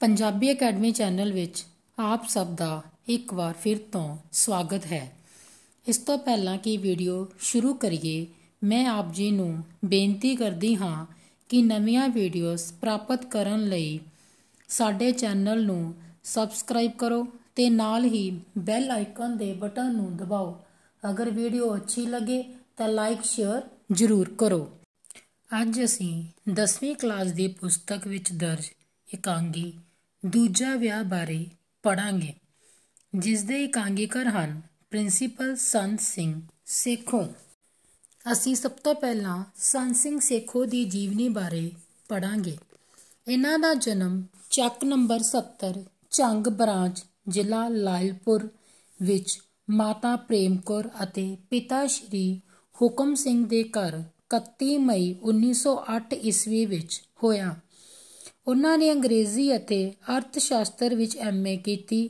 Punjabi academy channel ਵਿੱਚ ਆਪ ਸਭ ਦਾ ਇੱਕ ਵਾਰ ਫਿਰ ਤੋਂ ਸਵਾਗਤ ਹੈ ਇਸ ਤੋਂ ਪਹਿਲਾਂ ਕਿ ਵੀਡੀਓ ਸ਼ੁਰੂ ਕਰੀਏ ਮੈਂ ਆਪ ਜੀ ਨੂੰ ਬੇਨਤੀ ਕਰਦੀ ਹਾਂ ਕਿ ਨਵੀਆਂ ਵੀਡੀਓਜ਼ ਪ੍ਰਾਪਤ ਕਰਨ ਲਈ ਸਾਡੇ ਚੈਨਲ ਨੂੰ ਸਬਸਕ੍ਰਾਈਬ ਕਰੋ ਤੇ ਨਾਲ ਹੀ ਬੈਲ ਆਈਕਨ ਦੇ ਬਟਨ ਨੂੰ ਦਬਾਓ ਅਗਰ ਵੀਡੀਓ ਅੱਛੀ ਲੱਗੇ ਤਾਂ ਲਾਈਕ ਸ਼ੇਅਰ ਜ਼ਰੂਰ ਕਰੋ ਅੱਜ ਅਸੀਂ 10ਵੀਂ ਕਲਾਸ ਦੀ ਪੁਸਤਕ ਵਿੱਚ ਦਰਜ ਇਕਾਂਗੀ ਦੂਜਾ ਵਿਆਹ ਬਾਰੇ ਪੜਾਂਗੇ ਜਿਸ ਦੇ ਇਕਾਂਗੀਕਰ ਹਨ ਪ੍ਰਿੰਸੀਪਲ ਸੰਤ ਸਿੰਘ ਸੇਖੋ ਅਸੀਂ ਸਭ ਤੋਂ ਪਹਿਲਾਂ ਸੰਤ ਸਿੰਘ ਸੇਖੋ ਦੀ ਜੀਵਨੀ ਬਾਰੇ ਪੜਾਂਗੇ ਇਹਨਾਂ ਦਾ ਜਨਮ ਚੱਕ ਨੰਬਰ 70 ਚੰਗ ਬ੍ਰਾਂਚ ਜ਼ਿਲ੍ਹਾ ਲਾਇਲਪੁਰ ਵਿੱਚ ਮਾਤਾ ਪ੍ਰੇਮ ਕੌਰ ਅਤੇ ਪਿਤਾ ਸ਼੍ਰੀ ਹੁਕਮ ਸਿੰਘ ਦੇ ਘਰ 31 ਮਈ 1908 ਈਸਵੀ ਵਿੱਚ ਹੋਇਆ ਉਹਨਾਂ ਨੇ ਅੰਗਰੇਜ਼ੀ ਅਤੇ ਅਰਥ ਸ਼ਾਸਤਰ ਵਿੱਚ ਐਮਏ ਕੀਤੀ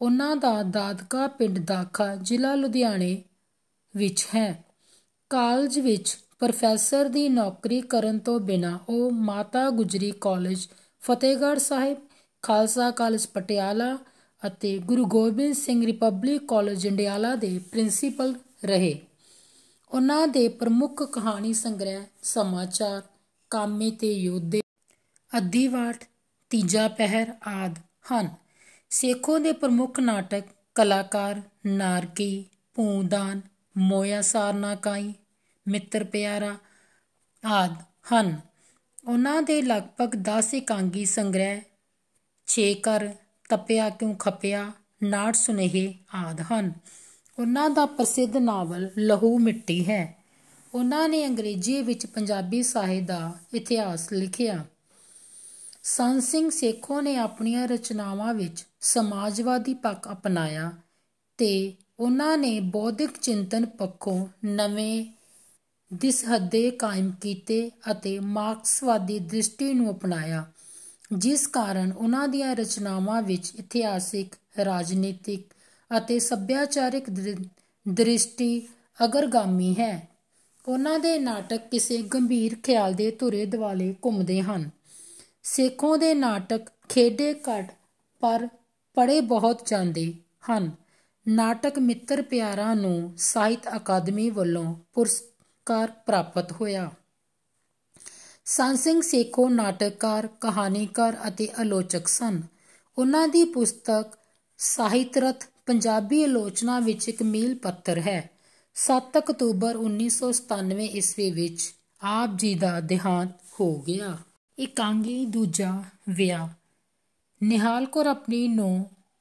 ਉਹਨਾਂ ਦਾ ਦਾਦਕਾ ਪਿੰਡ ਦਾਖਾ ਜ਼ਿਲ੍ਹਾ ਲੁਧਿਆਣੇ ਵਿੱਚ ਹੈ ਕਾਲਜ ਵਿੱਚ ਪ੍ਰੋਫੈਸਰ ਦੀ ਨੌਕਰੀ ਕਰਨ ਤੋਂ ਬਿਨਾ ਉਹ ਮਾਤਾ ਗੁਜਰੀ ਕਾਲਜ ਫਤਿਹਗੜ੍ਹ ਸਾਹਿਬ ਖਾਲਸਾ ਕਾਲਜ ਪਟਿਆਲਾ ਅਤੇ ਗੁਰੂ ਗੋਬਿੰਦ ਸਿੰਘ ਰਿਪਬਲਿਕ ਕਾਲਜ ਜੰਡਿਆਲਾ ਦੇ ਪ੍ਰਿੰਸੀਪਲ ਰਹੇ ਉਹਨਾਂ ਦੇ ਪ੍ਰਮੁੱਖ ਕਹਾਣੀ ਸੰਗ੍ਰਹਿ ਸਮਾਚਾਰ ਕਾਮੇ ਤੇ ਯੋਧੇ ਅੱਧੀ ਵਾਟ ਤੀਜਾ ਪਹਿਰ ਆਦ ਹਨ ਸੇਖੋ ਦੇ ਪ੍ਰਮੁੱਖ ਨਾਟਕ ਕਲਾਕਾਰ ਨਾਰਕੀ ਪੂਦਾਨ ਮੋਇਆ ਸਾਰਨਾਕਾਈ ਮਿੱਤਰ ਪਿਆਰਾ ਆਦ ਹਨ ਉਹਨਾਂ ਦੇ ਲਗਭਗ 10 ਇਕਾਂਗੀ ਸੰਗ੍ਰਹਿ ਛੇ ਕਰ ਤਪਿਆ ਕਿਉਂ ਖਪਿਆ ਨਾਟ ਸੁਨੇਹੇ ਆਦ ਹਨ ਉਹਨਾਂ ਦਾ ਪ੍ਰਸਿੱਧ ਨਾਵਲ ਲਹੂ ਮਿੱਟੀ ਹੈ ਉਹਨਾਂ ਨੇ ਅੰਗਰੇਜ਼ੀ ਵਿੱਚ ਪੰਜਾਬੀ ਸਾਹਿਤ ਦਾ ਇਤਿਹਾਸ ਲਿਖਿਆ ਸੰਤ ਸਿੰਘ ਸੇਖੋਂ ਨੇ ਆਪਣੀਆਂ ਰਚਨਾਵਾਂ ਵਿੱਚ ਸਮਾਜਵਾਦੀ ਪੱਖ ਅਪਣਾਇਆ ਤੇ ਉਹਨਾਂ ਨੇ ਬੌਧਿਕ ਚਿੰਤਨ ਪੱਖੋਂ ਨਵੇਂ ਹੱਦੇ ਕਾਇਮ ਕੀਤੇ ਅਤੇ ਮਾਰਕਸਵਾਦੀ ਦ੍ਰਿਸ਼ਟੀ ਨੂੰ ਅਪਣਾਇਆ ਜਿਸ ਕਾਰਨ ਉਹਨਾਂ ਦੀਆਂ ਰਚਨਾਵਾਂ ਵਿੱਚ ਇਤਿਹਾਸਿਕ ਰਾਜਨੀਤਿਕ ਅਤੇ ਸੱਭਿਆਚਾਰਕ ਦ੍ਰਿਸ਼ਟੀ ਅਗਰਗਾਮੀ ਹੈ ਉਹਨਾਂ ਦੇ ਨਾਟਕ ਕਿਸੇ ਗੰਭੀਰ ਖਿਆਲ ਦੇ ਧੁਰੇ ਦਿਵਾਲੇ ਘੁੰਮਦੇ ਹਨ ਸੇਖੋਂ ਦੇ ਨਾਟਕ ਖੇਡੇ ਘਟ ਪਰ ਪੜੇ ਬਹੁਤ ਜਾਂਦੇ ਹਨ ਨਾਟਕ ਮਿੱਤਰ ਪਿਆਰਾ ਨੂੰ ਸਾਹਿਤ ਅਕਾਦਮੀ ਵੱਲੋਂ ਪੁਰਸਕਾਰ ਪ੍ਰਾਪਤ ਹੋਇਆ ਸੰਤ ਸਿੰਘ ਨਾਟਕਕਾਰ ਕਹਾਣੀਕਾਰ ਅਤੇ ਆਲੋਚਕ ਸਨ ਉਹਨਾਂ ਦੀ ਪੁਸਤਕ ਸਾਹਿਤ ਰਤ ਪੰਜਾਬੀ ਆਲੋਚਨਾ ਵਿੱਚ ਇੱਕ ਮੀਲ ਪੱਤਰ ਹੈ 7 ਅਕਤੂਬਰ 1997 ਈਸਵੀ ਵਿੱਚ ਆਪ ਜੀ ਦਾ ਦੇਹਾਂਤ ਹੋ ਗਿਆ ਇਕਾਂਗੀ ਦੂਜਾ ਵਿਆਹ ਨਿਹਾਲ ਕੋਰ ਆਪਣੀ ਨੂੰ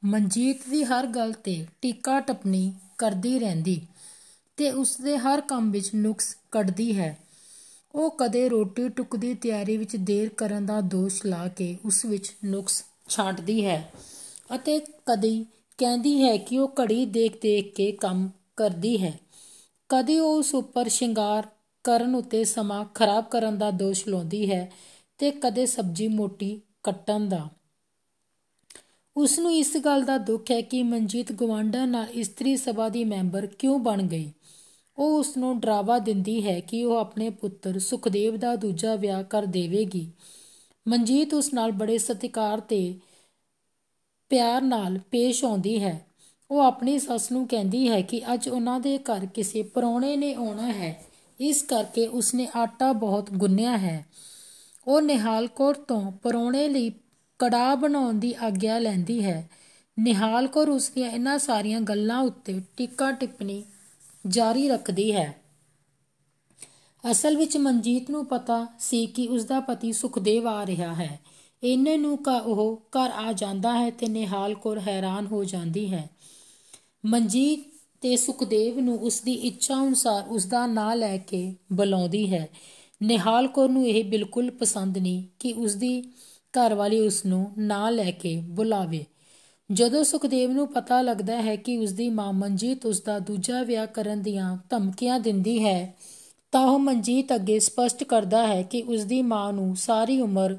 ਮਨਜੀਤ ਦੀ ਹਰ ਗੱਲ ਤੇ ਟੀਕਾ ਟਪਣੀ ਕਰਦੀ ਰਹਿੰਦੀ ਤੇ ਉਸ ਦੇ ਹਰ ਕੰਮ ਵਿੱਚ ਨੁਕਸ ਕੱਢਦੀ ਹੈ ਉਹ ਕਦੇ ਰੋਟੀ ਟੁੱਕ ਦੀ ਤਿਆਰੀ ਵਿੱਚ ਦੇਰ ਕਰਨ ਦਾ ਦੋਸ਼ ਲਾ ਕੇ ਉਸ ਵਿੱਚ ਨੁਕਸ ਛਾਂਟਦੀ ਹੈ ਅਤੇ ਕਦੇ ਕਹਿੰਦੀ ਹੈ ਕਿ ਉਹ ਘੜੀ ਦੇਖ-ਦੇਖ ਕੇ ਕੰਮ ਕਰਦੀ ਹੈ ਕਦੇ ਉਹ ਉਸ ਉੱਪਰ ਸ਼ਿੰਗਾਰ ਕਰਨ ਉਤੇ ਸਮਾਂ ਖਰਾਬ ਕਰਨ ਦਾ ਦੋਸ਼ ਲਾਉਂਦੀ ਹੈ ਤੇ ਕਦੇ ਸਬਜ਼ੀ ਮੋਟੀ ਕੱਟਣ ਦਾ ਉਸ ਨੂੰ ਇਸ ਗੱਲ ਦਾ ਦੁੱਖ ਹੈ ਕਿ ਮਨਜੀਤ ਗਵਾਂਡਾ ਨਾਲ ਇਸਤਰੀ ਸਭਾ ਦੀ ਮੈਂਬਰ ਕਿਉਂ ਬਣ ਗਈ ਉਹ ਉਸ ਨੂੰ ਡਰਾਵਾ ਦਿੰਦੀ ਹੈ ਕਿ ਉਹ ਆਪਣੇ ਪੁੱਤਰ ਸੁਖਦੇਵ ਦਾ ਦੂਜਾ ਵਿਆਹ ਕਰ ਦੇਵੇਗੀ ਮਨਜੀਤ ਉਸ ਨਾਲ ਬੜੇ ਸਤਿਕਾਰ ਤੇ ਪਿਆਰ ਨਾਲ ਪੇਸ਼ ਆਉਂਦੀ ਹੈ ਉਹ ਆਪਣੀ ਸੱਸ ਨੂੰ ਕਹਿੰਦੀ ਹੈ ਕਿ ਅੱਜ ਉਹਨਾਂ ਦੇ ਘਰ ਕਿਸੇ ਪਰੌਣੇ ਨੇ ਆਉਣਾ ਹੈ ਇਸ ਕਰਕੇ ਉਸਨੇ ਆਟਾ ਬਹੁਤ ਗੁੰਨਿਆ ਹੈ ਉਹ ਨਿਹਾਲ ਕੌਰ ਤੋਂ ਪਰੌਣੇ ਲਈ ਕੜਾ ਬਣਾਉਣ ਦੀ ਆਗਿਆ ਲੈਂਦੀ ਹੈ ਨਿਹਾਲ ਕੌਰ ਉਸ ਦੀਆਂ ਇਹਨਾਂ ਸਾਰੀਆਂ ਗੱਲਾਂ ਉੱਤੇ ਟਿੱਕਾ ਟਿੱਪਣੀ ਜਾਰੀ ਰੱਖਦੀ ਹੈ ਅਸਲ ਵਿੱਚ ਮਨਜੀਤ ਨੂੰ ਪਤਾ ਸੀ ਕਿ ਉਸ ਦਾ ਪਤੀ ਸੁਖਦੇਵ ਆ ਰਿਹਾ ਹੈ ਇਹਨੇ ਨੂੰ ਕਾ ਉਹ ਘਰ ਆ ਜਾਂਦਾ ਹੈ ਤੇ ਨਿਹਾਲ ਕੌਰ ਹੈਰਾਨ ਹੋ ਜਾਂਦੀ ਹੈ ਮਨਜੀਤ ਤੇ ਸੁਖਦੇਵ ਨੂੰ ਉਸ ਦੀ ਇੱਛਾ ਅਨੁਸਾਰ ਉਸ ਦਾ ਨਾਂ ਲੈ ਕੇ ਬੁਲਾਉਂਦੀ ਹੈ ਨਿਹਾਲ ਕੌਰ ਨੂੰ ਇਹ ਬਿਲਕੁਲ ਪਸੰਦ ਨਹੀਂ ਕਿ ਉਸ ਦੀ ਘਰਵਾਲੀ ਉਸ ਨੂੰ ਨਾ ਲੈ ਕੇ ਬੁਲਾਵੇ ਜਦੋਂ ਸੁਖਦੇਵ ਨੂੰ ਪਤਾ ਲੱਗਦਾ ਹੈ ਕਿ ਉਸ ਦੀ ਮਾਂ ਮਨਜੀਤ ਉਸ ਦਾ ਦੂਜਾ ਵਿਆਹ ਕਰਨ ਦੀਆਂ ਧਮਕੀਆਂ ਦਿੰਦੀ ਹੈ ਤਾਂ ਉਹ ਮਨਜੀਤ ਅੱਗੇ ਸਪਸ਼ਟ ਕਰਦਾ ਹੈ ਕਿ ਉਸ ਦੀ ਮਾਂ ਨੂੰ ਸਾਰੀ ਉਮਰ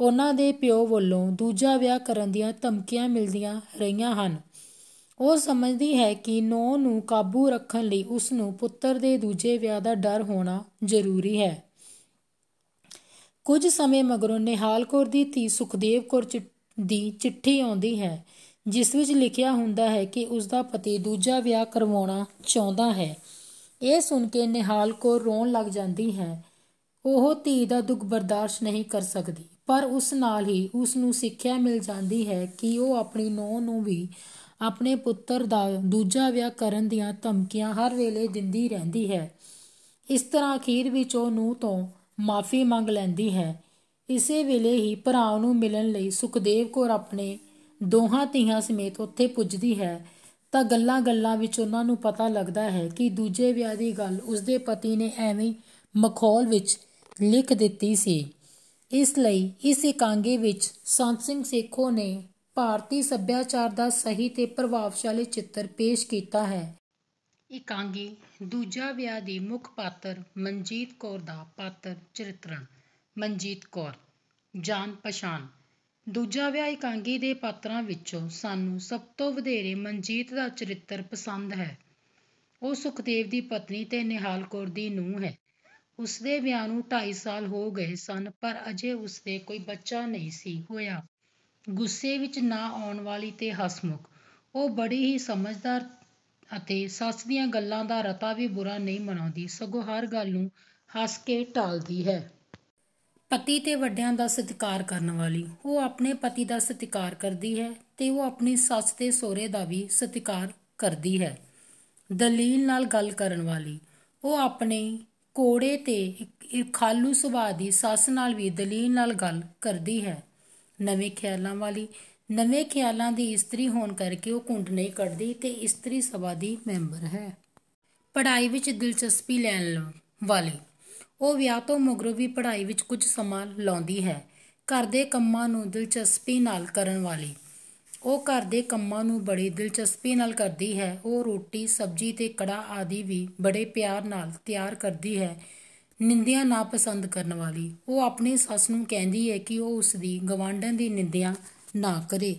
ਉਹਨਾਂ ਦੇ ਪਿਓ ਵੱਲੋਂ ਦੂਜਾ ਵਿਆਹ ਕਰਨ ਦੀਆਂ ਧਮਕੀਆਂ ਮਿਲਦੀਆਂ ਰਹੀਆਂ ਹਨ ਉਹ ਸਮਝਦੀ ਹੈ ਕਿ ਨੋ ਨੂੰ ਕਾਬੂ ਰੱਖਣ ਲਈ ਉਸ ਨੂੰ ਪੁੱਤਰ ਦੇ ਦੂਜੇ ਵਿਆਹ ਦਾ ਡਰ ਹੋਣਾ ਜ਼ਰੂਰੀ ਹੈ ਕੁਝ ਸਮੇਂ ਮਗਰੋਂ ਨਿਹਾਲ ਕੌਰ ਦੀ ਧੀ ਸੁਖਦੇਵ ਕੌਰ ਦੀ ਚਿੱਠੀ ਆਉਂਦੀ ਹੈ ਜਿਸ ਵਿੱਚ ਲਿਖਿਆ ਹੁੰਦਾ ਹੈ ਕਿ ਉਸ ਦਾ ਪਤੀ ਦੂਜਾ ਵਿਆਹ ਕਰਵਾਉਣਾ ਚਾਹੁੰਦਾ ਹੈ ਇਹ ਸੁਣ ਕੇ ਨਿਹਾਲ ਕੌਰ ਰੋਣ ਲੱਗ ਜਾਂਦੀ ਹੈ ਉਹ ਧੀ ਦਾ ਦੁੱਖ ਬਰਦਾਸ਼ਤ ਨਹੀਂ ਕਰ ਸਕਦੀ ਪਰ ਉਸ ਨਾਲ ਹੀ ਉਸ ਨੂੰ ਸਿੱਖਿਆ ਮਿਲ ਜਾਂਦੀ ਹੈ ਕਿ ਉਹ ਆਪਣੀ ਨੂੰਹ ਨੂੰ ਵੀ ਆਪਣੇ ਪੁੱਤਰ ਦਾ ਦੂਜਾ ਵਿਆਹ ਕਰਨ ਦੀਆਂ ਧਮਕੀਆਂ ਹਰ ਵੇਲੇ ਦਿੰਦੀ ਰਹਿੰਦੀ ਹੈ ਇਸ ਤਰ੍ਹਾਂ ਅਖੀਰ ਵਿੱਚ ਉਹ ਨੂੰਹ ਤੋਂ ਮਾਫੀ ਮੰਗ ਲੈਂਦੀ ਹੈ ਇਸੇ ਵੇਲੇ ਹੀ ਭਰਾ ਨੂੰ ਮਿਲਣ ਲਈ ਸੁਖਦੇਵ ਕੋਰ ਆਪਣੇ ਦੋਹਾਂ ਧੀਆਂ ਸਮੇਤ ਉੱਥੇ ਪੁੱਜਦੀ ਹੈ ਤਾਂ ਗੱਲਾਂ-ਗੱਲਾਂ ਵਿੱਚ ਉਹਨਾਂ ਨੂੰ ਪਤਾ ਲੱਗਦਾ ਹੈ ਕਿ ਦੂਜੇ ਵਿਆਹ ਦੀ ਗੱਲ ਉਸਦੇ ਪਤੀ ਨੇ ਐਵੇਂ ਮਖੌਲ ਵਿੱਚ ਲਿਖ ਦਿੱਤੀ ਸੀ ਇਸ ਲਈ ਇਸ ਇਕਾਂਗੇ ਵਿੱਚ ਸੰਤ ਸਿੰਘ ਸੇਖੋ ਨੇ ਭਾਰਤੀ ਸੱਭਿਆਚਾਰ ਦਾ ਸਹੀ ਤੇ ਪ੍ਰਭਾਵਸ਼ਾਲੀ ਚਿੱਤਰ ਪੇਸ਼ ਕੀਤਾ ਹੈ ਇਕਾਂਗੀ ਦੂਜਾ ਵਿਆਹ ਦੀ ਮੁੱਖ ਪਾਤਰ ਮਨਜੀਤ ਕੌਰ ਦਾ ਪਾਤਰ ਚਰਿਤਰਣ ਮਨਜੀਤ ਕੌਰ ਜਾਣ ਪਛਾਣ ਦੂਜਾ ਵਿਆਹ ਇਕਾਂਗੀ ਦੇ ਪਾਤਰਾਂ ਵਿੱਚੋਂ ਸਾਨੂੰ ਸਭ ਤੋਂ ਵਧੇਰੇ ਮਨਜੀਤ ਦਾ ਚਰਿੱਤਰ ਪਸੰਦ ਹੈ ਉਹ ਸੁਖਦੇਵ ਦੀ ਪਤਨੀ ਤੇ ਨਿਹਾਲ ਕੌਰ ਦੀ ਨੂੰਹ ਹੈ ਉਸਦੇ ਵਿਆਹ ਨੂੰ 2.5 ਸਾਲ ਹੋ ਗਏ ਸਨ ਪਰ ਅਜੇ ਦੇ ਕੋਈ ਬੱਚਾ ਨਹੀਂ ਸੀ ਹੋਇਆ ਗੁੱਸੇ ਵਿੱਚ ਨਾ ਆਉਣ ਵਾਲੀ ਤੇ ਹਸਮੁਖ ਉਹ ਬੜੀ ਹੀ ਸਮਝਦਾਰ ਅਤੇ ਸੱਸ ਦੀਆਂ ਗੱਲਾਂ ਦਾ ਰਤਾ ਵੀ ਬੁਰਾ ਨਹੀਂ ਮਨਾਉਂਦੀ ਸਗੋਂ ਹਰ ਗੱਲ ਨੂੰ ਹੱਸ ਕੇ ਟਾਲਦੀ ਹੈ ਪਤੀ ਤੇ ਵੱਡਿਆਂ ਦਾ ਸਤਿਕਾਰ ਕਰਨ ਵਾਲੀ ਉਹ ਆਪਣੇ ਪਤੀ ਦਾ ਸਤਿਕਾਰ ਕਰਦੀ ਹੈ ਤੇ ਉਹ ਆਪਣੀ ਸੱਸ ਤੇ ਸਹੁਰੇ ਦਾ ਵੀ ਸਤਿਕਾਰ ਕਰਦੀ ਹੈ ਦਲੀਲ ਨਾਲ ਗੱਲ ਕਰਨ ਵਾਲੀ ਉਹ ਆਪਣੇ ਕੋੜੇ ਤੇ ਖਾਲੂ ਸੁਭਾਅ ਦੀ ਸੱਸ ਨਾਲ ਵੀ ਦਲੀਲ ਨਾਲ ਗੱਲ ਕਰਦੀ ਹੈ ਨਵੇਂ ਖਿਆਲਾਂ ਵਾਲੀ ਨਵੇਂ ਖਿਆਲਾਂ ਦੀ ਇਸਤਰੀ ਹੋਣ ਕਰਕੇ ਉਹ ਕੁੰਡ ਨਹੀਂ ਕੱਢਦੀ ਤੇ ਇਸਤਰੀ ਸਭਾ ਦੀ ਮੈਂਬਰ ਹੈ ਪੜ੍ਹਾਈ ਵਿੱਚ ਦਿਲਚਸਪੀ ਲੈਣ ਵਾਲੀ ਉਹ ਵਿਆਹ ਤੋਂ ਮਗਰੋਂ ਵੀ ਪੜ੍ਹਾਈ ਵਿੱਚ ਕੁਝ ਸਮਾਂ ਲਾਉਂਦੀ ਹੈ ਘਰ ਦੇ ਕੰਮਾਂ ਨੂੰ ਦਿਲਚਸਪੀ ਨਾਲ ਕਰਨ ਵਾਲੀ ਉਹ ਘਰ ਦੇ ਕੰਮਾਂ ਨੂੰ ਬੜੀ ਦਿਲਚਸਪੀ ਨਾਲ ਕਰਦੀ ਹੈ ਉਹ ਰੋਟੀ ਸਬਜ਼ੀ ਤੇ ਕੜਾ ਆਦਿ ਵੀ ਬੜੇ ਪਿਆਰ ਨਾਲ ਤਿਆਰ ਕਰਦੀ ਹੈ ਨਿੰਦਿਆ ਨਾ ਪਸੰਦ ਕਰਨ ਵਾਲੀ ਉਹ ਆਪਣੀ ਸੱਸ ਨੂੰ ਕਹਿੰਦੀ ਹੈ ਕਿ ਉਹ ਉਸ ਦੀ ਗਵਾਂਢਣ ਦੀ ਨਿੰਦਿਆ ਨਾ ਕਰੇ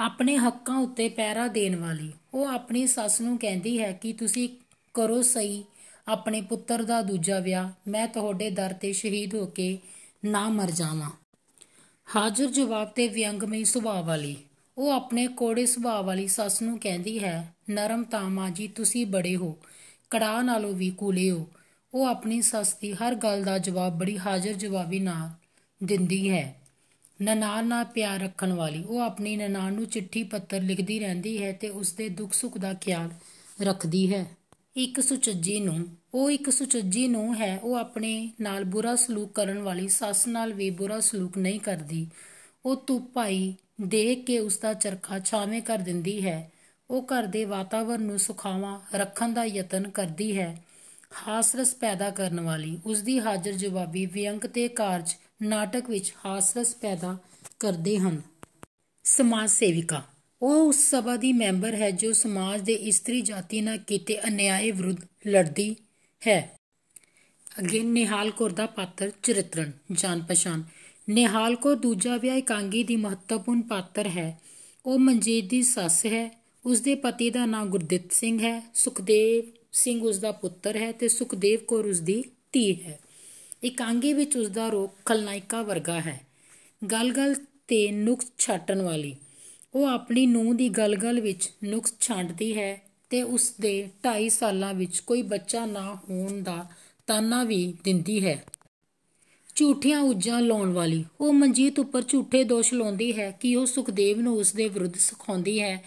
ਆਪਣੇ ਹੱਕਾਂ ਉੱਤੇ ਪੈਰਾ ਦੇਣ ਵਾਲੀ ਉਹ ਆਪਣੀ ਸੱਸ ਨੂੰ ਕਹਿੰਦੀ ਹੈ ਕਿ ਤੁਸੀਂ ਕਰੋ ਸਹੀ ਆਪਣੇ ਪੁੱਤਰ ਦਾ ਦੂਜਾ ਵਿਆਹ ਮੈਂ ਤੁਹਾਡੇ ਦਰ ਤੇ ਸ਼ਹੀਦ ਹੋ ਕੇ ਨਾ ਮਰ ਜਾਵਾਂ ਹਾਜ਼ਰ ਜਵਾਬ ਤੇ ਵਿਅੰਗਮਈ ਸੁਭਾਅ ਵਾਲੀ ਉਹ ਆਪਣੇ ਕੋੜੇ ਸੁਭਾਅ ਵਾਲੀ ਸੱਸ ਨੂੰ ਕਹਿੰਦੀ ਹੈ ਨਰਮ ਤਾਮਾ ਜੀ ਤੁਸੀਂ ਬੜੇ ਹੋ ਕੜਾ ਨਾਲੋਂ ਵੀ ਕੂਲੇ ਹੋ ਉਹ ਆਪਣੀ ਸੱਸ ਦੀ ਹਰ ਗੱਲ ਦਾ ਜਵਾਬ ਬੜੀ ਹਾਜ਼ਰ ਜਵਾਬੀ ਨਾਲ ਦਿੰਦੀ ਹੈ ਨਨਾਣ ਨਾਲ ਪਿਆਰ ਰੱਖਣ ਵਾਲੀ ਉਹ ਆਪਣੀ ਨਨਾਣ ਨੂੰ ਚਿੱਠੀ ਪੱਤਰ ਲਿਖਦੀ ਰਹਿੰਦੀ ਹੈ ਤੇ ਉਸਦੇ ਦੁੱਖ ਸੁੱਖ ਦਾ ਖਿਆਲ ਰੱਖਦੀ ਹੈ ਇੱਕ ਸੁਚੱਜੀ ਨੂੰ ਉਹ ਇੱਕ ਸੁਚੱਜੀ ਨੂੰ ਹੈ ਉਹ ਆਪਣੇ ਨਾਲ ਬੁਰਾ ਸਲੂਕ ਕਰਨ ਵਾਲੀ ਸੱਸ ਨਾਲ ਵੀ ਬੁਰਾ ਸਲੂਕ ਨਹੀਂ ਕਰਦੀ ਉਹ ਭਾਈ ਦੇਖ ਕੇ ਉਸ ਦਾ ਚਰਖਾ ਛਾਵੇਂ ਕਰ ਦਿੰਦੀ ਹੈ ਉਹ ਘਰ ਦੇ ਵਾਤਾਵਰਣ ਨੂੰ ਸੁਖਾਵਾਂ ਰੱਖਣ ਦਾ ਯਤਨ ਕਰਦੀ ਹੈ ਹਾਸਰਸ ਪੈਦਾ ਕਰਨ ਵਾਲੀ ਉਸ ਦੀ ਹਾਜ਼ਰ ਜਵਾਬੀ ਵਿਅੰਗ ਤੇ ਕਾਰਜ ਨਾਟਕ ਵਿੱਚ ਹਾਸਰਸ ਪੈਦਾ ਕਰਦੇ ਹਨ ਸਮਾਜ ਸੇਵਿਕਾ ਉਹ ਉਸ ਸਭਾ ਦੀ ਮੈਂਬਰ ਹੈ ਜੋ ਸਮਾਜ ਦੇ ਇਸਤਰੀ ਜਾਤੀ ਨਾਲ ਕੀਤੇ ਅਨਿਆਏ ਵਿਰੁੱਧ ਲੜਦੀ ਹੈ ਅਗੇ ਨਿਹਾਲ ਕੌਰ ਦਾ ਪਾਤਰ ਚਰਿਤਰਣ ਜਾਣ ਪਛਾਣ ਨਿਹਾਲ ਕੌਰ ਦੂਜਾ ਵਿਆਹ ਇਕਾਂਗੀ ਦੀ ਮਹੱਤਵਪੂਰਨ ਪਾਤਰ ਹੈ ਉਹ ਮਨਜੀਤ ਦੀ ਸੱਸ ਹੈ ਉਸ ਦੇ ਪਤੀ ਦਾ ਨਾਮ ਗੁਰਦਿੱਤ ਸਿੰਘ ਹੈ ਸੁਖਦੇਵ ਸਿੰਘ ਉਸ ਦਾ ਪੁੱਤਰ ਹੈ ਤੇ ਸੁਖਦੇਵ ਕੌਰ ਉਸ ਦੀ ਧੀ ਹੈ ਇਕਾਂਗੀ ਵਿੱਚ ਉਸ ਦਾ ਰੋਗ ਖਲਨਾਇਕਾ ਵਰਗਾ ਹੈ ਗਲਗਲ 'ਤੇ ਨੁਕਸ ਛਾਟਣ ਵਾਲੀ ਉਹ ਆਪਣੀ ਨੂੰਹ ਦੀ ਗਲਗਲ ਵਿੱਚ ਨੁਕਸ ਛਾਂਟਦੀ ਹੈ ਤੇ ਉਸ ਦੇ 2.5 ਸਾਲਾਂ ਵਿੱਚ ਕੋਈ ਬੱਚਾ ਨਾ ਹੋਣ ਦਾ ਤਾਨਾ ਵੀ ਦਿੰਦੀ ਹੈ ਝੂਠੀਆਂ ਉਜਾਂ ਲਾਉਣ ਵਾਲੀ ਉਹ ਮਨਜੀਤ ਉੱਪਰ ਝੂਠੇ ਦੋਸ਼ ਲਾਉਂਦੀ ਹੈ ਕਿ ਉਹ ਸੁਖਦੇਵ ਨੂੰ ਉਸ ਦੇ ਵਿਰੁੱਧ ਸਿਖਾਉਂਦੀ ਹੈ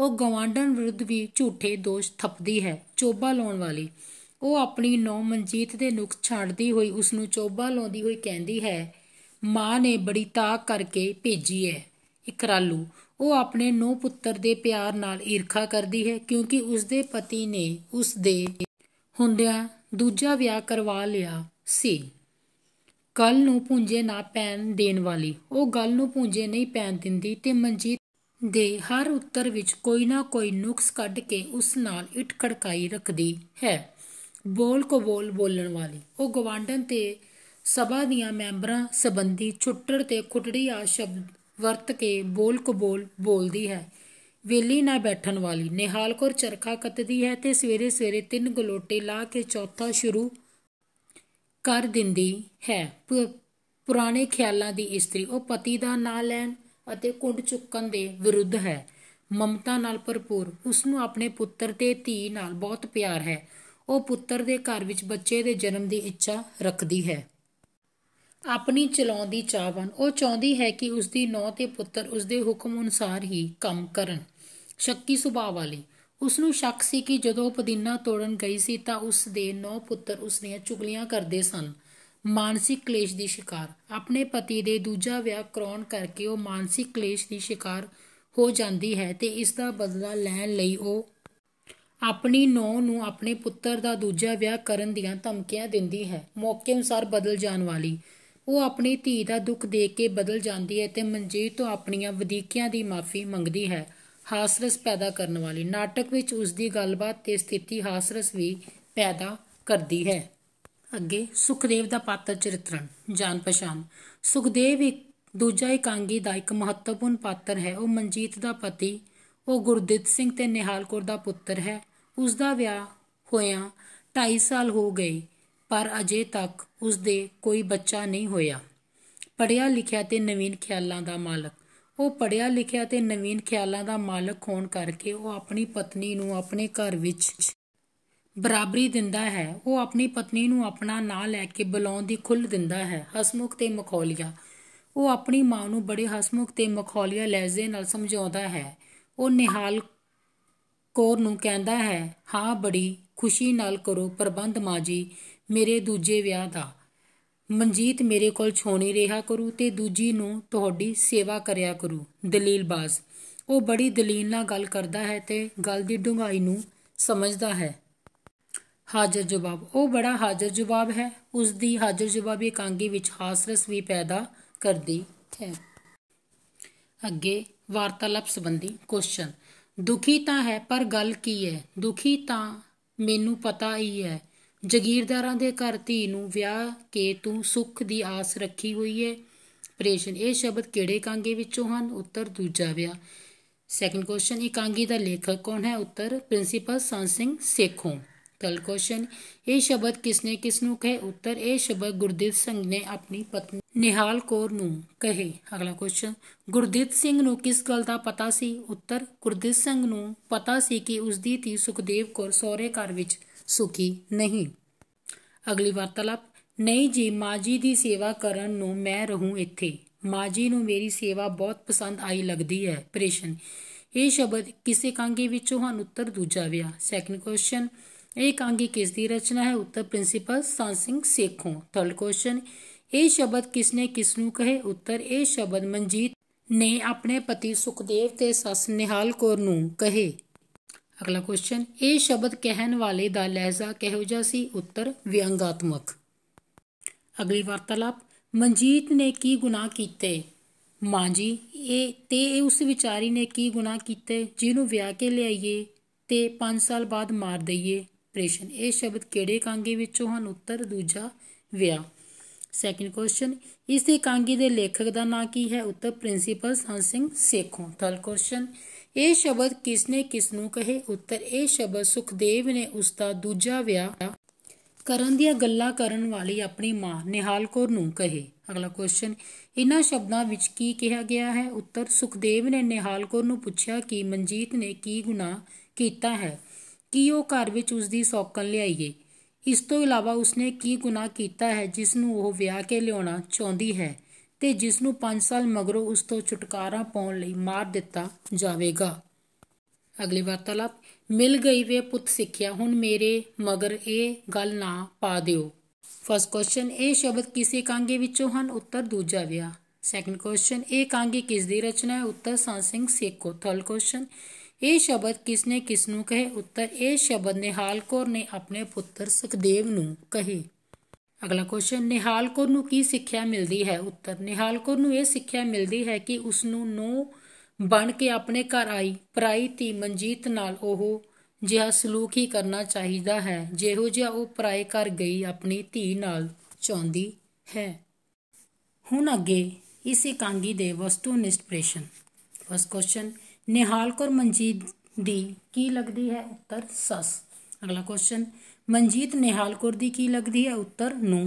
ਉਹ ਗਵਾਂਡਨ ਵਿਰੁੱਧ ਵੀ ਝੂਠੇ ਦੋਸ਼ ਥੱਪਦੀ ਹੈ ਚੋਬਾ ਲਾਉਣ ਵਾਲੀ ਉਹ ਆਪਣੀ ਨੌ ਮਨਜੀਤ ਦੇ ਨੁਕ ਛਾੜਦੀ ਹੋਈ ਉਸ ਨੂੰ ਚੋਬਾ ਲਾਉਂਦੀ ਹੋਈ ਕਹਿੰਦੀ ਹੈ ਮਾਂ ਨੇ ਬੜੀ ਤਾਕ ਕਰਕੇ ਭੇਜੀ ਹੈ ਇਕਰਾਲੂ ਉਹ ਆਪਣੇ ਨੌ ਪੁੱਤਰ ਦੇ ਪਿਆਰ ਨਾਲ ਈਰਖਾ ਕਰਦੀ ਹੈ ਕਿਉਂਕਿ ਉਸ ਦੇ ਪਤੀ ਨੇ ਉਸ ਦੇ ਹੁੰਦਿਆਂ ਦੂਜਾ ਵਿਆਹ ਕਰਵਾ ਲਿਆ ਸੀ ਕੱਲ ਨੂੰ ਪੁੰਜੇ ਨਾ ਪੈਣ ਦੇਣ ਵਾਲੀ ਉਹ ਗੱਲ ਨੂੰ ਪੁੰਜੇ ਨਹੀਂ ਪੈਣ ਦਿੰਦੀ ਤੇ ਮਨਜੀਤ ਦੇ ਹਰ ਉੱਤਰ ਵਿੱਚ ਕੋਈ ਨਾ ਕੋਈ ਨੁਕਸ ਕੱਢ ਕੇ ਉਸ ਨਾਲ ਇਟਖੜਕਾਈ ਰੱਖਦੀ ਹੈ ਬੋਲ ਕੋ ਬੋਲ ਬੋਲਣ ਵਾਲੀ ਉਹ ਗਵਾਂਡਨ ਤੇ ਸਭਾ ਦੀਆਂ ਮੈਂਬਰਾਂ ਸੰਬੰਧੀ ਛੁੱਟੜ ਤੇ ਖੁੱਟੜੀ ਆ ਸ਼ਬਦ ਵਰਤ ਕੇ ਬੋਲ ਕੋ ਬੋਲ ਬੋਲਦੀ ਹੈ ਵੇਲੀ ਨਾ ਬੈਠਣ ਵਾਲੀ ਨਿਹਾਲ ਕੋਰ ਚਰਖਾ ਕੱਤਦੀ ਹੈ ਤੇ ਸਵੇਰੇ ਸਵੇਰੇ ਤਿੰਨ ਗਲੋਟੇ ਲਾ ਕੇ ਚੌਥਾ ਸ਼ੁਰੂ ਕਰ ਦਿੰਦੀ ਹੈ ਪੁਰਾਣੇ ਖਿਆਲਾਂ ਦੀ ਇਸਤਰੀ ਉਹ ਪਤੀ ਦਾ ਨਾਂ ਲੈਣ ਅਤੇ ਕੁੰਡ ਚੁੱਕਣ ਦੇ ਵਿਰੁੱਧ ਹੈ ਮਮਤਾ ਨਾਲ ਭਰਪੂਰ ਉਸ ਨੂੰ ਆਪਣੇ ਪੁੱਤਰ ਤੇ ਧੀ ਨਾਲ ਬਹੁਤ ਪਿਆਰ ਹੈ ਉਹ ਪੁੱਤਰ ਦੇ ਘਰ ਵਿੱਚ ਬੱਚੇ ਦੇ ਜਨਮ ਦੀ ਇੱਛਾ ਰੱਖਦੀ ਹੈ ਆਪਣੀ ਚਲਾਉਂਦੀ ਚਾਹਵਨ ਉਹ ਚਾਹੁੰਦੀ ਹੈ ਕਿ ਉਸ ਦੀ ਨੌ ਤੇ ਪੁੱਤਰ ਉਸ ਦੇ ਹੁਕਮ ਅਨੁਸਾਰ ਹੀ ਕੰਮ ਕਰਨ ਸ਼ੱਕੀ ਸੁਭਾਅ ਵਾਲੀ ਉਸ ਨੂੰ ਸ਼ੱਕ ਸੀ ਕਿ ਜਦੋਂ ਪਦੀਨਾ ਤੋੜਨ ਗਈ ਸੀ ਤਾਂ ਉਸ ਦੇ ਨੌ ਪੁੱਤਰ ਉਸ ਨੇ ਚੁਗਲੀਆਂ ਕਰਦੇ ਸਨ ਮਾਨਸਿਕ ਕਲੇਸ਼ ਦੀ ਸ਼ਿਕਾਰ ਆਪਣੇ ਪਤੀ ਦੇ ਦੂਜਾ ਵਿਆਹ ਕਰਾਉਣ ਕਰਕੇ ਉਹ ਮਾਨਸਿਕ ਕਲੇਸ਼ ਦੀ ਸ਼ਿਕਾਰ ਹੋ ਜਾਂਦੀ ਹੈ ਤੇ ਇਸ ਦਾ ਬਦਲਾ ਲੈਣ ਲਈ ਉਹ ਆਪਣੀ ਨੂੰਹ ਨੂੰ ਆਪਣੇ ਪੁੱਤਰ ਦਾ ਦੂਜਾ ਵਿਆਹ ਕਰਨ ਦੀਆਂ ਧਮਕੀਆਂ ਦਿੰਦੀ ਹੈ ਮੌਕੇ ਅਨੁਸਾਰ ਬਦਲ ਜਾਣ ਵਾਲੀ ਉਹ ਆਪਣੀ ਧੀ ਦਾ ਦੁੱਖ ਦੇਖ ਕੇ ਬਦਲ ਜਾਂਦੀ ਹੈ ਤੇ ਮਨਜੀਤ ਤੋਂ ਆਪਣੀਆਂ ਵਧੀਕੀਆਂ ਦੀ ਮਾਫੀ ਮੰਗਦੀ ਹੈ ਹਾਸਰਸ ਪੈਦਾ ਕਰਨ ਵਾਲੀ ਨਾਟਕ ਵਿੱਚ ਉਸ ਦੀ ਗੱਲਬਾਤ ਤੇ ਸਥਿਤੀ ਹਾਸਰਸ ਵੀ ਪੈਦਾ ਕਰਦੀ ਹੈ ਅੱਗੇ ਸੁਖਦੇਵ ਦਾ ਪਾਤਰ ਚਰਿਤਰਣ ਜਾਣ ਪਛਾਣ ਸੁਖਦੇਵ ਇੱਕ ਦੂਜਾ ਇਕਾਂਗੀ ਦਾ ਇੱਕ ਮਹੱਤਵਪੂਰਨ ਪਾਤਰ ਹੈ ਉਹ ਮਨਜੀਤ ਦਾ ਪਤੀ ਉਹ ਗੁਰਦਿੱਤ ਸਿੰਘ ਤੇ ਨਿਹਾਲ ਕੌਰ ਦਾ ਪੁੱਤਰ ਹੈ ਉਸ ਦਾ ਵਿਆਹ ਹੋਇਆ 2.5 ਸਾਲ ਹੋ ਗਏ ਪਰ ਅਜੇ ਤੱਕ ਉਸ ਦੇ ਕੋਈ ਬੱਚਾ ਨਹੀਂ ਹੋਇਆ ਪੜਿਆ ਲਿਖਿਆ ਤੇ ਨਵੀਨ ਖਿਆਲਾਂ ਦਾ ਮਾਲਕ ਉਹ ਪੜਿਆ ਲਿਖਿਆ ਤੇ ਨਵੀਨ ਖਿਆਲਾਂ ਦਾ ਮਾਲਕ ਹੋਣ ਕਰਕੇ ਉਹ ਆਪਣੀ ਪਤਨੀ ਨੂੰ ਆਪਣੇ ਘਰ ਵਿੱਚ ਬਰਾਬਰੀ ਦਿੰਦਾ ਹੈ ਉਹ ਆਪਣੀ ਪਤਨੀ ਨੂੰ ਆਪਣਾ ਨਾਂ ਲੈ ਕੇ ਬੁਲਾਉਣ ਦੀ ਖੁੱਲ ਦਿੰਦਾ ਹੈ ਹਸਮੁਖ ਤੇ ਮਖੌਲੀਆ ਉਹ ਆਪਣੀ ਮਾਂ ਨੂੰ ਬੜੇ ਹਸਮੁਖ ਤੇ ਮਖੌਲੀਆ ਲਹਿਜੇ ਨਾਲ ਸਮਝਾਉਂਦਾ ਹੈ ਉਹ ਨਿਹਾਲ ਕੌਰ ਨੂੰ ਕਹਿੰਦਾ ਹੈ ਹਾਂ ਬੜੀ ਖੁਸ਼ੀ ਨਾਲ ਕਰੋ ਪ੍ਰਬੰਧ ਮਾਂ ਜੀ ਮੇਰੇ ਦੂਜੇ ਵਿਆਹ ਦਾ ਮਨਜੀਤ ਮੇਰੇ ਕੋਲ ਛੋਣੀ ਰਿਹਾ ਕਰੂ ਤੇ ਦੂਜੀ ਨੂੰ ਤੁਹਾਡੀ ਸੇਵਾ ਕਰਿਆ ਕਰੂ ਦਲੀਲਬਾਜ਼ ਉਹ ਬੜੀ ਦਲੀਲ ਨਾਲ ਗੱਲ ਕਰਦਾ ਹੈ ਤੇ ਗੱਲ ਦੀ ਡੂੰਘਾਈ ਨੂੰ ਸਮਝਦਾ ਹੈ ਹਾਜ਼ਰ ਜਵਾਬ ਉਹ ਬੜਾ ਹਾਜ਼ਰ ਜਵਾਬ ਹੈ ਉਸ ਦੀ ਹਾਜ਼ਰ ਜਵਾਬੀ ਕਾਂਗੀ ਵਿੱਚ ਹਾਸਰਸ ਵੀ ਪੈਦਾ ਕਰਦੀ ਹੈ ਅੱਗੇ ਵਾਰਤਾਲਾਪ ਸੰਬੰਧੀ ਕੁਐਸਚਨ ਦੁਖੀ ਤਾਂ ਹੈ ਪਰ ਗੱਲ ਕੀ ਹੈ ਦੁਖੀ ਤਾਂ ਮੈਨੂੰ ਪਤਾ ਹੀ ਹੈ ਜ਼ਗੀਰਦਾਰਾਂ ਦੇ ਘਰ ਧੀ ਨੂੰ ਵਿਆਹ ਕੇ ਤੂੰ ਸੁੱਖ ਦੀ ਆਸ ਰੱਖੀ ਹੋਈ ਹੈ ਪ੍ਰੇਸ਼ਨ ਇਹ ਸ਼ਬਦ ਕਿਹੜੇ ਕਾਂਗੇ ਵਿੱਚੋਂ ਹਨ ਉੱਤਰ ਦੂਜਾ ਵਿਆਹ ਸੈਕੰਡ ਕੁਐਸਚਨ ਇਹ ਕਾਂਗੀ ਦਾ ਲੇਖਕ ਕੌਣ ਹੈ ਉੱਤਰ ਪ੍ਰਿੰਸੀਪਲ ਸੰਤ ਸਿੰਘ ਸੇਖੋਂ ਤਲ ਕੁਐਸਚਨ ਇਹ ਸ਼ਬਦ ਕਿਸਨੇ ਕਿਸ ਨੂੰ ਕਹੇ ਉੱਤਰ ਇਹ ਸ਼ਬਦ ਗੁਰਦੇਵ ਸਿੰਘ ਨੇ ਆਪਣੀ ਪਤਨੀ ਨਿਹਾਲ ਕੌਰ ਨੂੰ ਕਹੇ ਅਗਲਾ ਕੁਐਸਚਨ ਗੁਰਦੀਤ ਸਿੰਘ ਨੂੰ ਕਿਸ ਗੱਲ ਦਾ ਪਤਾ ਸੀ ਉੱਤਰ ਗੁਰਦੀਤ ਸਿੰਘ ਨੂੰ ਪਤਾ ਸੀ ਕਿ ਉਸ ਦੀ ਧੀ ਸੁਖਦੇਵ ਕੌਰ ਸੋਹਰੇ ਘਰ ਵਿੱਚ ਸੁਖੀ ਨਹੀਂ ਅਗਲੀ ਵਾਰਤਾਲਾਪ ਨਹੀਂ ਜੀ ਮਾਜੀ ਦੀ ਸੇਵਾ ਕਰਨ ਨੂੰ ਮੈਂ ਰਹੂੰ ਇੱਥੇ ਮਾਜੀ ਨੂੰ ਮੇਰੀ ਸੇਵਾ ਬਹੁਤ ਪਸੰਦ ਆਈ ਲੱਗਦੀ ਹੈ ਪ੍ਰੇਸ਼ਨ ਇਹ ਸ਼ਬਦ ਕਿਸੇ ਕਾਂਗੀ ਵਿੱਚੋਂ ਹਨ ਉੱਤਰ ਦੂਜਾ ਵਿਆ ਸੈਕੰਡ ਕੁਐਸਚਨ ਇਹ ਕਾਂਗੀ ਕਿਸ ਦੀ ਰਚਨਾ ਹੈ ਉੱਤਰ ਪ੍ਰਿੰਸੀਪਲ ਸੰਤ ਸਿੰਘ ਸੇਖੋਂ ਥਰਡ ਕੁਐਸਚਨ ਇਹ ਸ਼ਬਦ ਕਿਸਨੇ ਕਿਸ ਨੂੰ ਕਹੇ ਉੱਤਰ ਇਹ ਸ਼ਬਦ ਮਨਜੀਤ ਨੇ ਆਪਣੇ ਪਤੀ ਸੁਖਦੇਵ ਤੇ ਸੱਸ ਨਿਹਾਲ ਕੌਰ ਨੂੰ ਕਹੇ ਅਗਲਾ ਕੁਐਸਚਨ ਇਹ ਸ਼ਬਦ ਕਹਿਣ ਵਾਲੇ ਦਾ ਲਹਿਜ਼ਾ ਕਿਹੋ ਜਿਹਾ ਸੀ ਉੱਤਰ ਵਿਅੰਗਾਤਮਕ ਅਗਲੀ ਵਾਰਤਾਲਾਪ ਮਨਜੀਤ ਨੇ ਕੀ ਗੁਨਾਹ ਕੀਤੇ ਮਾਂ ਜੀ ਇਹ ਤੇ ਉਸ ਵਿਚਾਰੀ ਨੇ ਕੀ ਗੁਨਾਹ ਕੀਤੇ ਜਿਹਨੂੰ ਵਿਆਹ ਕੇ ਲਿਆਈਏ ਤੇ 5 ਸਾਲ ਬਾਅਦ ਮਾਰ ਦਈਏ ਪ੍ਰਸ਼ਨ ਇਹ ਸ਼ਬਦ ਕਿਹੜੇ ਕਾਂਗੇ ਵਿੱਚੋਂ ਹਨ ਉੱਤਰ ਦੂਜਾ ਵਿਆਹ ਸੈਕਿੰਡ ਕੁਐਸਚਨ ਇਸ ਇਕਾਂਗੀ ਦੇ ਲੇਖਕ ਦਾ ਨਾਂ ਕੀ ਹੈ ਉੱਤਰ ਪ੍ਰਿੰਸੀਪਲ ਸੰਤ ਸਿੰਘ ਸੇਖੋਂ ਥਰਡ ਕੁਐਸਚਨ ਇਹ ਸ਼ਬਦ ਕਿਸ ਨੇ ਕਿਸ ਨੂੰ ਕਹੇ ਉੱਤਰ ਇਹ ਸ਼ਬਦ ਸੁਖਦੇਵ ਨੇ ਉਸ ਦਾ ਦੂਜਾ ਵਿਆਹ ਕਰਨ ਦੀਆਂ ਗੱਲਾਂ ਕਰਨ ਵਾਲੀ ਆਪਣੀ ਮਾਂ ਨਿਹਾਲ ਕੌਰ ਨੂੰ ਕਹੇ ਅਗਲਾ ਕੁਐਸਚਨ ਇਹਨਾਂ ਸ਼ਬਦਾਂ ਵਿੱਚ ਕੀ ਕਿਹਾ ਗਿਆ ਹੈ ਉੱਤਰ ਸੁਖਦੇਵ ਨੇ ਨਿਹਾਲ ਕੌਰ ਨੂੰ ਪੁੱਛਿਆ ਕਿ ਮਨਜੀਤ ਨੇ ਕੀ ਗੁਨਾਹ ਕੀਤਾ ਹੈ ਕੀ ਉਹ ਘਰ ਵਿੱਚ ਉਸ ਦੀ ਸੌਕਣ ਲਿਆਈਏ ਇਸ ਤੋਂ ਇਲਾਵਾ ਉਸਨੇ ਕੀ ਗੁਨਾਹ ਕੀਤਾ ਹੈ ਜਿਸ ਨੂੰ ਉਹ ਵਿਆਹ ਕੇ ਲਿਆਉਣਾ ਚਾਹੁੰਦੀ ਹੈ ਤੇ ਜਿਸ ਨੂੰ 5 ਸਾਲ ਮਗਰੋਂ ਉਸ ਤੋਂ ਛੁਟਕਾਰਾ ਪਾਉਣ ਲਈ ਮਾਰ ਦਿੱਤਾ ਜਾਵੇਗਾ ਅਗਲੀ ਵਾਰਤਾਲਾਪ ਮਿਲ ਗਈ ਵੇ ਪੁੱਤ ਸਿੱਖਿਆ ਹੁਣ ਮੇਰੇ ਮਗਰ ਇਹ ਗੱਲ ਨਾ ਪਾ ਦਿਓ ਫਸਟ ਕੁਐਸਚਨ ਇਹ ਸ਼ਬਦ ਕਿਸੇ ਕਾਂਗੇ ਵਿੱਚੋਂ ਹਨ ਉੱਤਰ ਦੂਜਾ ਵਿਆਹ ਸੈਕੰਡ ਕੁਐਸਚਨ ਇਹ ਕਾਂਗੀ ਕਿਸ ਦੀ ਰਚਨਾ ਹੈ ਉੱਤਰ ਸੰਤ ਸਿੰਘ ਥਰਡ ਕੁਐਸਚਨ ਇਹ ਸ਼ਬਦ ਕਿਸ ਨੇ ਕਿਸ ਨੂੰ ਕਹੇ ਉੱਤਰ ਇਹ ਸ਼ਬਦ ਨਿਹਾਲ ਕੌਰ ਨੇ ਆਪਣੇ ਪੁੱਤਰ ਸੁਖਦੇਵ ਨੂੰ ਕਹੇ ਅਗਲਾ ਕੁਐਸਚਨ ਨਿਹਾਲ ਕੌਰ ਨੂੰ ਕੀ ਸਿੱਖਿਆ ਮਿਲਦੀ ਹੈ ਉੱਤਰ ਨਿਹਾਲ ਕੌਰ ਨੂੰ ਇਹ ਸਿੱਖਿਆ ਮਿਲਦੀ ਹੈ ਕਿ ਉਸ ਨੂੰ ਨੋ ਬਣ ਕੇ ਆਪਣੇ ਘਰ ਆਈ ਪਰਾਈ ਧੀ ਮਨਜੀਤ ਨਾਲ ਉਹ ਜਿਹਾ ਸਲੂਕ ਹੀ ਕਰਨਾ ਚਾਹੀਦਾ ਹੈ ਜਿਹੋ ਜਿਹਾ ਉਹ ਪਰਾਏ ਘਰ ਗਈ ਆਪਣੀ ਧੀ ਨਾਲ ਚਾਹੁੰਦੀ ਹੈ ਹੁਣ ਅੱਗੇ ਇਸ ਇਕਾਂਗੀ ਦੇ ਵਸਤੂ ਪ੍ਰਸ਼ਨ ਫਸਟ ਕੁਐਸਚਨ ਨਿਹਾਲ ਕੌਰ ਮਨਜੀਤ ਦੀ ਕੀ ਲੱਗਦੀ ਹੈ ਉੱਤਰ ਸਸ ਅਗਲਾ ਕੁਐਸਚਨ ਮਨਜੀਤ ਨਿਹਾਲ ਕੌਰ ਦੀ ਕੀ ਲੱਗਦੀ ਹੈ ਉੱਤਰ ਨੂੰ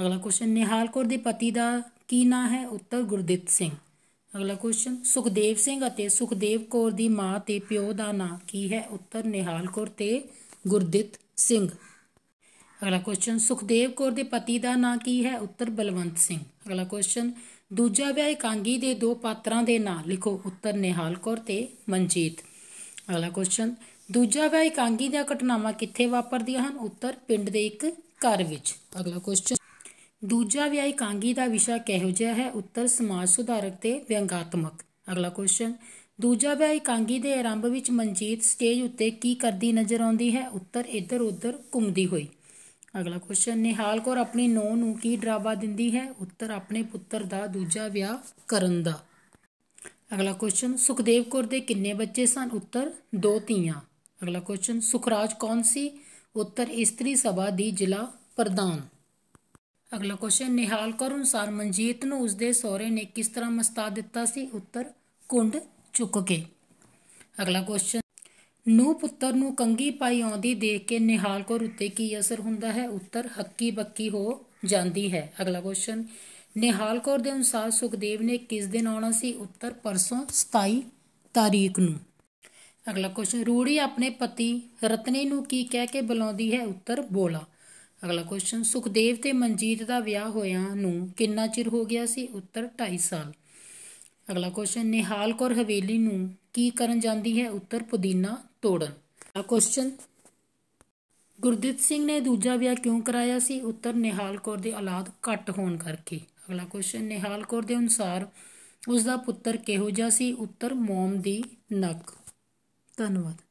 ਅਗਲਾ ਕੁਐਸਚਨ ਨਿਹਾਲ ਕੌਰ ਦੇ ਪਤੀ ਦਾ ਕੀ ਨਾਂ ਹੈ ਉੱਤਰ ਗੁਰਦਿੱਤ ਸਿੰਘ ਅਗਲਾ ਕੁਐਸਚਨ ਸੁਖਦੇਵ ਸਿੰਘ ਅਤੇ ਸੁਖਦੇਵ ਕੌਰ ਦੀ ਮਾਂ ਤੇ ਪਿਓ ਦਾ ਨਾਂ ਕੀ ਹੈ ਉੱਤਰ ਨਿਹਾਲ ਕੌਰ ਤੇ ਗੁਰਦਿੱਤ ਸਿੰਘ ਅਗਲਾ ਕੁਐਸਚਨ ਸੁਖਦੇਵ ਕੌਰ ਦੇ ਪਤੀ ਦਾ ਨਾਂ ਕੀ ਹੈ ਉੱਤਰ ਬਲਵੰਤ ਸਿੰਘ ਅਗਲਾ ਕੁਐਸਚਨ ਦੂਜਾ ਵਿਆਹ ਇਕਾਂਗੀ ਦੇ ਦੋ ਪਾਤਰਾਂ ਦੇ ਨਾਂ ਲਿਖੋ ਉੱਤਰ ਨਿਹਾਲ ਕੌਰ ਤੇ ਮਨਜੀਤ ਅਗਲਾ ਕੁਐਸਚਨ ਦੂਜਾ ਵਿਆਹ ਇਕਾਂਗੀ ਦੀਆਂ ਘਟਨਾਵਾਂ ਕਿੱਥੇ ਵਾਪਰਦੀਆਂ ਹਨ ਉੱਤਰ ਪਿੰਡ ਦੇ ਇੱਕ ਘਰ ਵਿੱਚ ਅਗਲਾ ਕੁਐਸਚਨ ਦੂਜਾ ਵਿਆਹ ਇਕਾਂਗੀ ਦਾ ਵਿਸ਼ਾ ਕਿਹੋ ਜਿਹਾ ਹੈ ਉੱਤਰ ਸਮਾਜ ਸੁਧਾਰਕ ਤੇ ਵਿਅੰਗਾਤਮਕ ਅਗਲਾ ਕੁਐਸਚਨ ਦੂਜਾ ਵਿਆਹ ਇਕਾਂਗੀ ਦੇ ਆਰੰਭ ਵਿੱਚ ਮਨਜੀਤ ਸਟੇਜ ਉੱਤੇ ਕੀ ਕਰਦੀ ਨਜ਼ਰ ਆਉਂਦੀ ਹੈ ਉੱਤਰ ਇੱਧਰ ਉੱਧਰ ਘੁੰਮਦੀ ਹੋਈ ਅਗਲਾ ਕੁਐਸਚਨ ਨਿਹਾਲ ਕੌਰ ਆਪਣੀ ਨੂੰਹ ਨੂੰ ਕੀ ਡਰਾਵਾ ਦਿੰਦੀ ਹੈ ਉੱਤਰ ਆਪਣੇ ਪੁੱਤਰ ਦਾ ਦੂਜਾ ਵਿਆਹ ਕਰਨ ਦਾ ਅਗਲਾ ਕੁਐਸਚਨ ਸੁਖਦੇਵ ਕੌਰ ਦੇ ਕਿੰਨੇ ਬੱਚੇ ਸਨ ਉੱਤਰ ਦੋ ਧੀਆਂ ਅਗਲਾ ਕੁਐਸਚਨ ਸੁਖਰਾਜ ਕੌਣ ਸੀ ਉੱਤਰ ਇਸਤਰੀ ਸਭਾ ਦੀ ਜ਼ਿਲ੍ਹਾ ਪ੍ਰਧਾਨ ਅਗਲਾ ਕੁਐਸਚਨ ਨਿਹਾਲ ਕੌਰ ਅਨੁਸਾਰ ਮਨਜੀਤ ਨੂੰ ਉਸਦੇ ਸਹੁਰੇ ਨੇ ਕਿਸ ਤਰ੍ਹਾਂ ਮਸਤਾ ਦਿੱਤਾ ਸੀ ਉੱਤਰ ਕੁੰਡ ਚੁੱਕ ਕੇ ਅਗਲਾ ਕੁਐਸਚਨ ਨੂੰ ਪੁੱਤਰ ਨੂੰ ਕੰਗੀ ਪਾਈ ਆਉਂਦੀ ਦੇਖ ਕੇ ਨਿਹਾਲ ਕੌਰ ਉੱਤੇ ਕੀ ਅਸਰ ਹੁੰਦਾ ਹੈ ਉੱਤਰ ਹੱਕੀ ਬੱਕੀ ਹੋ ਜਾਂਦੀ ਹੈ ਅਗਲਾ ਕੁਐਸਚਨ ਨਿਹਾਲ ਕੌਰ ਦੇ ਅਨੁਸਾਰ ਸੁਖਦੇਵ ਨੇ ਕਿਸ ਦਿਨ ਆਉਣਾ ਸੀ ਉੱਤਰ ਪਰਸੋਂ 27 ਤਾਰੀਖ ਨੂੰ ਅਗਲਾ ਕੁਐਸਚਨ ਰੂੜੀ ਆਪਣੇ ਪਤੀ ਰਤਨੇ ਨੂੰ ਕੀ ਕਹਿ ਕੇ ਬੁਲਾਉਂਦੀ ਹੈ ਉੱਤਰ ਬੋਲਾ ਅਗਲਾ ਕੁਐਸਚਨ ਸੁਖਦੇਵ ਤੇ ਮਨਜੀਤ ਦਾ ਵਿਆਹ ਹੋਇਆ ਨੂੰ ਕਿੰਨਾ ਚਿਰ ਹੋ ਗਿਆ ਸੀ ਉੱਤਰ 2.5 ਸਾਲ ਅਗਲਾ ਕੁਐਸਚਨ ਨਿਹਾਲ ਕੌਰ ਹਵੇਲੀ ਨੂੰ ਕੀ ਕਰਨ ਜਾਂਦੀ ਹੈ ਉੱਤਰ ਪੁਦੀਨਾ ਤੋੜਨ ਅਗਲਾ ਕੁਐਸਚਨ ਗੁਰਦਿੱਤ ਸਿੰਘ ਨੇ ਦੂਜਾ ਵਿਆਹ ਕਿਉਂ ਕਰਾਇਆ ਸੀ ਉੱਤਰ ਨਿਹਾਲ ਕੌਰ ਦੇ ਔਲਾਦ ਘੱਟ ਹੋਣ ਕਰਕੇ ਅਗਲਾ ਕੁਐਸਚਨ ਨਿਹਾਲ ਕੌਰ ਦੇ ਅਨੁਸਾਰ ਉਸ ਦਾ ਪੁੱਤਰ ਕਿਹੋ ਜਿਹਾ ਸੀ ਉੱਤਰ ਮੋਮ ਦੀ ਨੱਕ ਧੰਨਵਾਦ